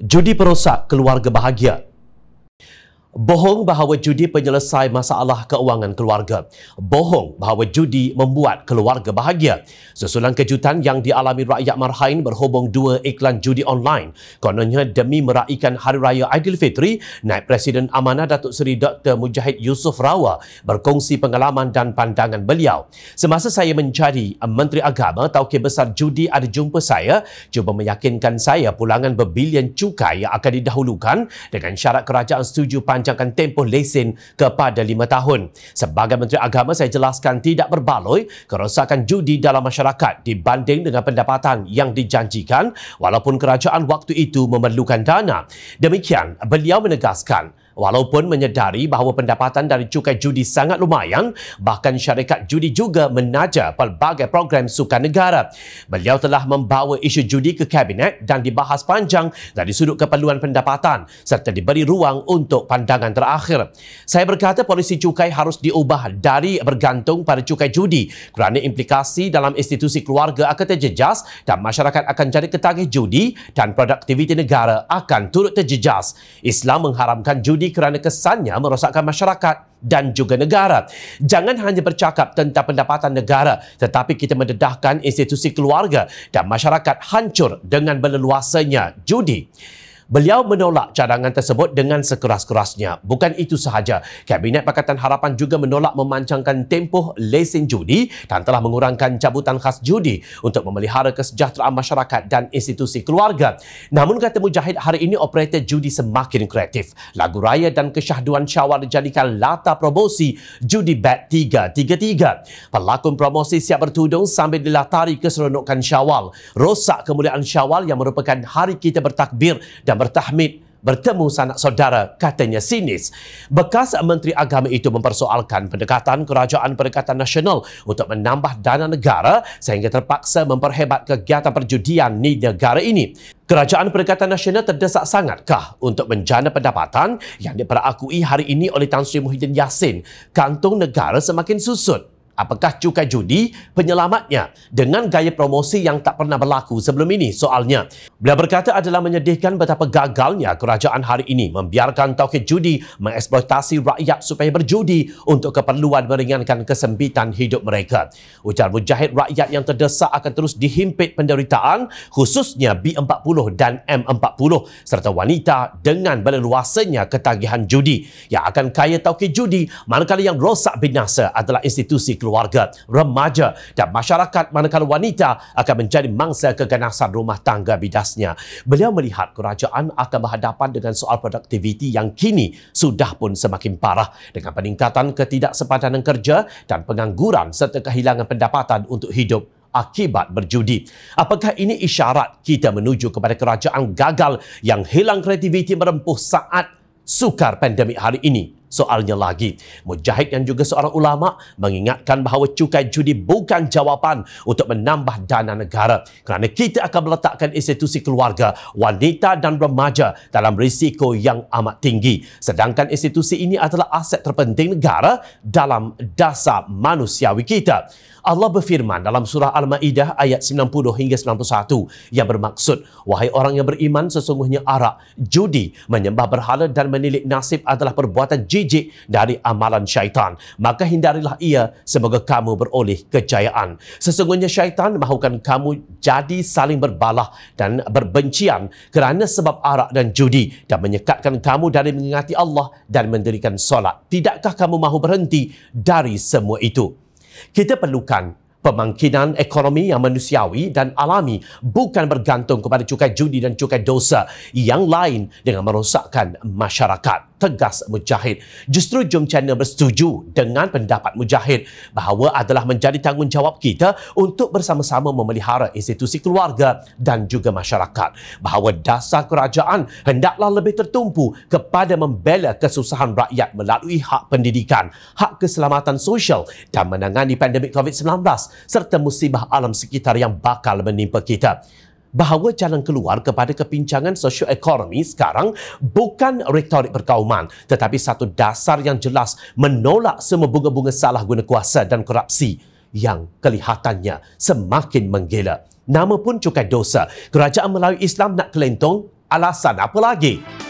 judi perosak keluarga bahagia. Bohong bahawa judi penyelesai masalah keuangan keluarga. Bohong bahawa judi membuat keluarga bahagia. Susulan kejutan yang dialami rakyat marhain berhubung dua iklan judi online. Kononnya demi meraihkan Hari Raya Aidilfitri, Naib Presiden Amanah Datuk Seri Dr. Mujahid Yusuf Rawa berkongsi pengalaman dan pandangan beliau. Semasa saya mencari eh, Menteri Agama, Tauke Besar Judi ada jumpa saya, cuba meyakinkan saya pulangan berbilion cukai yang akan didahulukan dengan syarat kerajaan setuju panjang panjangkan tempoh lesen kepada lima tahun. Sebagai Menteri Agama, saya jelaskan tidak berbaloi kerosakan judi dalam masyarakat dibanding dengan pendapatan yang dijanjikan walaupun kerajaan waktu itu memerlukan dana. Demikian, beliau menegaskan, Walaupun menyedari bahawa pendapatan dari cukai judi sangat lumayan, bahkan syarikat judi juga menaja pelbagai program sukan negara. Beliau telah membawa isu judi ke kabinet dan dibahas panjang dari sudut keperluan pendapatan serta diberi ruang untuk pandangan terakhir. Saya berkata polisi cukai harus diubah dari bergantung pada cukai judi kerana implikasi dalam institusi keluarga akan terjejas dan masyarakat akan jadi ketagih judi dan produktiviti negara akan turut terjejas. Islam mengharamkan judi tinggi kerana kesannya merosakkan masyarakat dan juga negara. Jangan hanya bercakap tentang pendapatan negara tetapi kita mendedahkan institusi keluarga dan masyarakat hancur dengan berleluasanya judi. Beliau menolak cadangan tersebut dengan sekeras-kerasnya. Bukan itu sahaja, Kabinet Pakatan Harapan juga menolak memancangkan tempoh lesen judi dan telah mengurangkan cabutan khas judi untuk memelihara kesejahteraan masyarakat dan institusi keluarga. Namun kata Mujahid, hari ini operator judi semakin kreatif. Lagu raya dan kesyahduan syawal dijadikan latar promosi judi bet 333. Pelakon promosi siap bertudung sambil dilatari keseronokan syawal. Rosak kemuliaan syawal yang merupakan hari kita bertakbir dan dan bertahmid bertemu sanak saudara katanya sinis. Bekas Menteri Agama itu mempersoalkan pendekatan Kerajaan Perikatan Nasional untuk menambah dana negara sehingga terpaksa memperhebat kegiatan perjudian di negara ini. Kerajaan Perikatan Nasional terdesak sangatkah untuk menjana pendapatan yang diperakui hari ini oleh Tan Sri Muhyiddin Yassin? Kantung negara semakin susut. Apakah cukai judi penyelamatnya dengan gaya promosi yang tak pernah berlaku sebelum ini? Soalnya, beliau berkata adalah menyedihkan betapa gagalnya kerajaan hari ini membiarkan tauke judi mengeksploitasi rakyat supaya berjudi untuk keperluan meringankan kesempitan hidup mereka. Ujar mujahid rakyat yang terdesak akan terus dihimpit penderitaan khususnya B40 dan M40 serta wanita dengan berleluasanya ketagihan judi yang akan kaya tauke judi manakala yang rosak binasa adalah institusi keluarga, remaja dan masyarakat manakala wanita akan menjadi mangsa keganasan rumah tangga bidasnya. Beliau melihat kerajaan akan berhadapan dengan soal produktiviti yang kini sudah pun semakin parah dengan peningkatan ketidaksepadanan kerja dan pengangguran serta kehilangan pendapatan untuk hidup akibat berjudi. Apakah ini isyarat kita menuju kepada kerajaan gagal yang hilang kreativiti merempuh saat sukar pandemik hari ini? soalnya lagi. Mujahid yang juga seorang ulama mengingatkan bahawa cukai judi bukan jawapan untuk menambah dana negara kerana kita akan meletakkan institusi keluarga, wanita dan remaja dalam risiko yang amat tinggi. Sedangkan institusi ini adalah aset terpenting negara dalam dasar manusiawi kita. Allah berfirman dalam surah Al-Ma'idah ayat 90 hingga 91 yang bermaksud, Wahai orang yang beriman, sesungguhnya arak, judi, menyembah berhala dan menilik nasib adalah perbuatan judi terjejik dari amalan syaitan. Maka hindarilah ia semoga kamu beroleh kejayaan. Sesungguhnya syaitan mahukan kamu jadi saling berbalah dan berbencian kerana sebab arak dan judi dan menyekatkan kamu dari mengingati Allah dan mendirikan solat. Tidakkah kamu mahu berhenti dari semua itu? Kita perlukan pemangkinan ekonomi yang manusiawi dan alami bukan bergantung kepada cukai judi dan cukai dosa yang lain dengan merosakkan masyarakat tegas Mujahid. Justru Jung China bersetuju dengan pendapat Mujahid bahawa adalah menjadi tanggungjawab kita untuk bersama-sama memelihara institusi keluarga dan juga masyarakat. Bahawa dasar kerajaan hendaklah lebih tertumpu kepada membela kesusahan rakyat melalui hak pendidikan, hak keselamatan sosial dan menangani pandemik COVID-19 serta musibah alam sekitar yang bakal menimpa kita bahawa jalan keluar kepada kepincangan sosioekonomi sekarang bukan retorik perkauman tetapi satu dasar yang jelas menolak semua bunga-bunga salah guna kuasa dan korupsi yang kelihatannya semakin menggila. Nama pun cukai dosa. Kerajaan Melayu Islam nak kelentong alasan apa lagi?